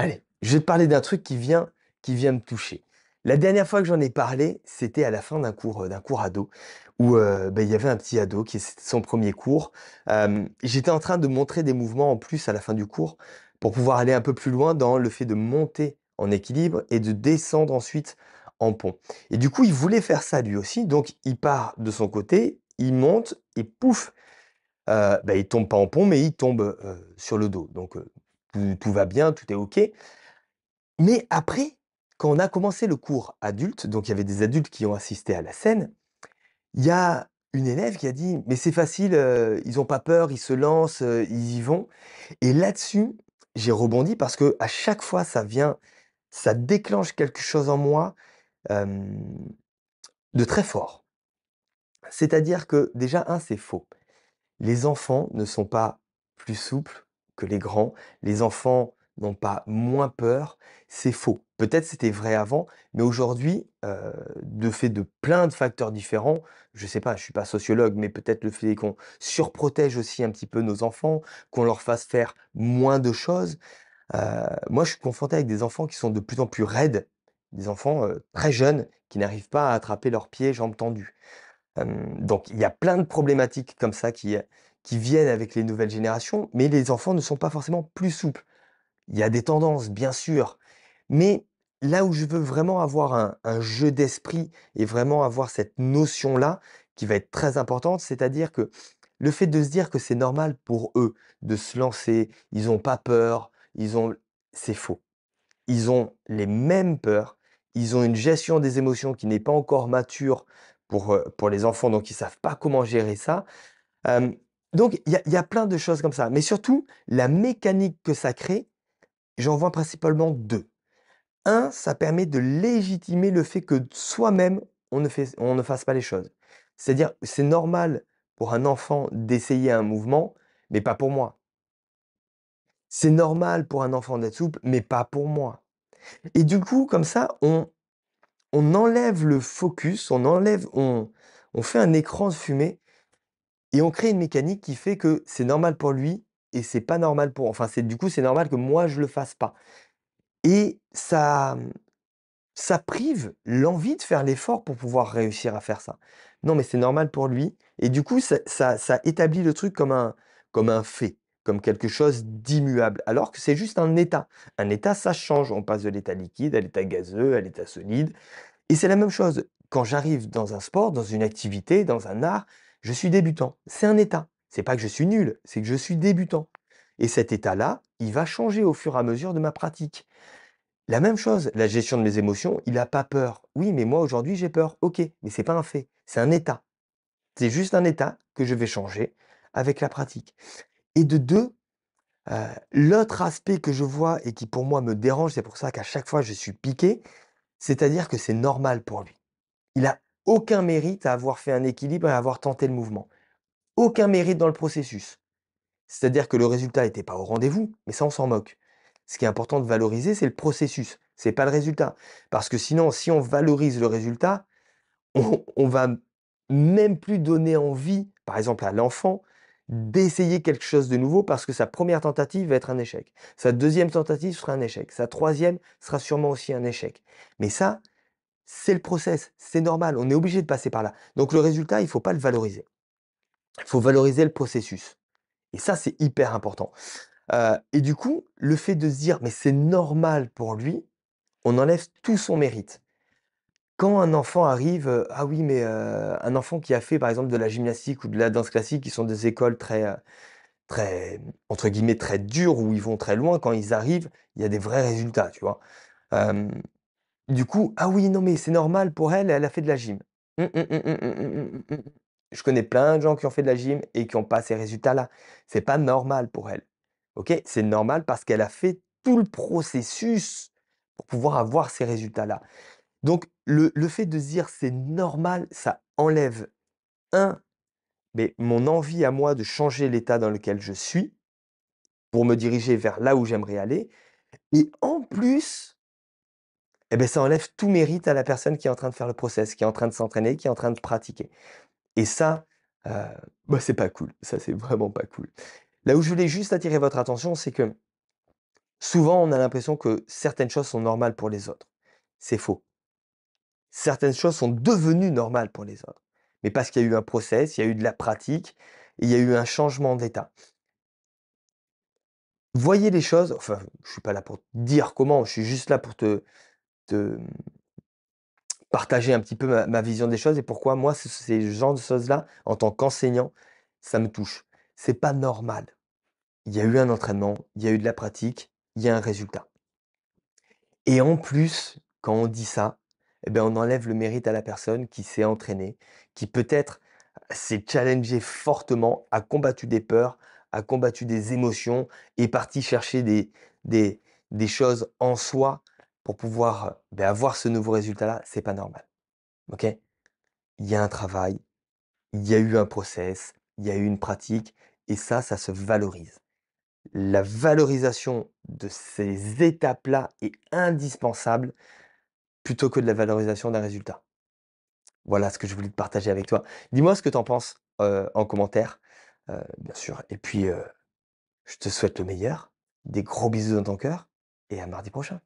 Allez, je vais te parler d'un truc qui vient, qui vient me toucher. La dernière fois que j'en ai parlé, c'était à la fin d'un cours, euh, d'un cours ado, où euh, ben, il y avait un petit ado qui était son premier cours. J'étais en train de montrer des mouvements en plus à la fin du cours pour pouvoir aller un peu plus loin dans le fait de monter en équilibre et de descendre ensuite en pont. Et du coup, il voulait faire ça lui aussi, donc il part de son côté, il monte et pouf, euh, ne ben, il tombe pas en pont, mais il tombe euh, sur le dos. Donc tout, va bien, tout est OK. Mais après, quand on a commencé le cours adulte, donc il y avait des adultes qui ont assisté à la scène, il y a une élève qui a dit Mais c'est facile, euh, ils n'ont pas peur, ils se lancent, euh, ils y vont. Et là-dessus, j'ai rebondi parce que à chaque fois, ça vient, ça déclenche quelque chose en moi de très fort. C'est-à-dire que déjà, un, c'est faux. Les enfants ne sont pas plus souples que les grands. Les enfants n'ont pas moins peur. C'est faux. Peut-être c'était vrai avant, mais aujourd'hui, euh, de fait de plein de facteurs différents, je ne sais pas, je ne suis pas sociologue, mais peut-être le fait qu'on surprotège aussi un petit peu nos enfants, qu'on leur fasse faire moins de choses. Euh, moi, je suis confronté avec des enfants qui sont de plus en plus raides, des enfants euh, très jeunes qui n'arrivent pas à attraper leurs pieds, jambes tendues. donc, il y a plein de problématiques comme ça qui, qui viennent avec les nouvelles générations, mais les enfants ne sont pas forcément plus souples. Il y a des tendances, bien sûr, mais là où je veux vraiment avoir un, jeu d'esprit et vraiment avoir cette notion-là qui va être très importante, c'est-à-dire que le fait de se dire que c'est normal pour eux de se lancer, ils n'ont pas peur, ils ont, c'est faux. Ils ont les mêmes peurs, ils ont une gestion des émotions qui n'est pas encore mature pour, euh, pour les enfants, donc ils ne savent pas comment gérer ça. Donc, il y, a plein de choses comme ça. Mais surtout, la mécanique que ça crée, j'en vois principalement deux. Un, ça permet de légitimer le fait que soi-même, on, ne fasse pas les choses. C'est-à-dire, c'est normal pour un enfant d'essayer un mouvement, mais pas pour moi. C'est normal pour un enfant d'être souple, mais pas pour moi. Et du coup, comme ça, on, enlève le focus, on enlève, on fait un écran de fumée et on crée une mécanique qui fait que c'est normal pour lui et c'est pas normal pour. Enfin, c'est du coup, c'est normal que moi je le fasse pas. Et ça, ça prive l'envie de faire l'effort pour pouvoir réussir à faire ça. Non, mais c'est normal pour lui. Et du coup, ça, ça, établit le truc comme un, comme un fait, comme quelque chose d'immuable. Alors que c'est juste un état. Un état, ça change. On passe de l'état liquide à l'état gazeux, à l'état solide. Et c'est la même chose. Quand j'arrive dans un sport, dans une activité, dans un art, je suis débutant. C'est un état. C'est pas que je suis nul, c'est que je suis débutant. Et cet état-là, il va changer au fur et à mesure de ma pratique. La même chose, la gestion de mes émotions, il n'a pas peur. Oui, mais moi aujourd'hui j'ai peur. Ok, mais c'est pas un fait, c'est un état. C'est juste un état que je vais changer avec la pratique. Et de deux, euh, l'autre aspect que je vois et qui pour moi me dérange, c'est pour ça qu'à chaque fois je suis piqué, c'est-à-dire que c'est normal pour lui. Il a aucun mérite à avoir fait un équilibre et à avoir tenté le mouvement. Aucun mérite dans le processus. C'est-à-dire que le résultat n'était pas au rendez-vous, mais ça on s'en moque. Ce qui est important de valoriser, c'est le processus, c'est pas le résultat. Parce que sinon, si on valorise le résultat, on, on va même plus donner envie, par exemple à l'enfant, d'essayer quelque chose de nouveau parce que sa première tentative va être un échec. Sa deuxième tentative sera un échec. Sa troisième sera sûrement aussi un échec. Mais ça, c'est le process, c'est normal, on est obligé de passer par là. Donc le résultat, il ne faut pas le valoriser. Il faut valoriser le processus. Et ça, c'est hyper important. Euh, et du coup, le fait de se dire, mais c'est normal pour lui, on enlève tout son mérite. Quand un enfant arrive, euh, ah oui, mais euh, un enfant qui a fait par exemple de la gymnastique ou de la danse classique, qui sont des écoles très, très, entre guillemets, très dures, où ils vont très loin, quand ils arrivent, il y a des vrais résultats, tu vois. Du coup, ah oui, non, mais c'est normal pour elle, elle a fait de la gym. Mmh, mmh, mmh, je connais plein de gens qui ont fait de la gym et qui n'ont pas ces résultats-là. C'est pas normal pour elle. Ok C'est normal parce qu'elle a fait tout le processus pour pouvoir avoir ces résultats-là. Donc, le, le fait de dire c'est normal, ça enlève un, mais mon envie à moi de changer l'état dans lequel je suis pour me diriger vers là où j'aimerais aller. Et en plus, eh bien, ça enlève tout mérite à la personne qui est en train de faire le process, qui est en train de s'entraîner, qui est en train de pratiquer. Et ça, euh, bah, c'est pas cool. Ça, c'est vraiment pas cool. Là où je voulais juste attirer votre attention, c'est que souvent, on a l'impression que certaines choses sont normales pour les autres. C'est faux. Certaines choses sont devenues normales pour les autres. Mais parce qu'il y a eu un process, il y a eu de la pratique, il y a eu un changement d'état voyez les choses, enfin, je ne suis pas là pour dire comment, je suis juste là pour te, de partager un petit peu ma, vision des choses et pourquoi moi, ce, ces genres de choses-là, en tant qu'enseignant, ça me touche. C'est pas normal. Il y a eu un entraînement, il y a eu de la pratique, il y a un résultat. Et en plus, quand on dit ça, eh bien, on enlève le mérite à la personne qui s'est entraînée, qui peut-être s'est challengée fortement, a combattu des peurs, a combattu des émotions, est parti chercher des, des choses en soi pour pouvoir ben, avoir ce nouveau résultat-là, c'est pas normal. Ok Il y a un travail, il y a eu un process, il y a eu une pratique, et ça, ça se valorise. La valorisation de ces étapes-là est indispensable plutôt que de la valorisation d'un résultat. Voilà ce que je voulais te partager avec toi. Dis-moi ce que tu en penses euh, en commentaire, euh, bien sûr. Et puis, euh, je te souhaite le meilleur, des gros bisous dans ton cœur, et à mardi prochain.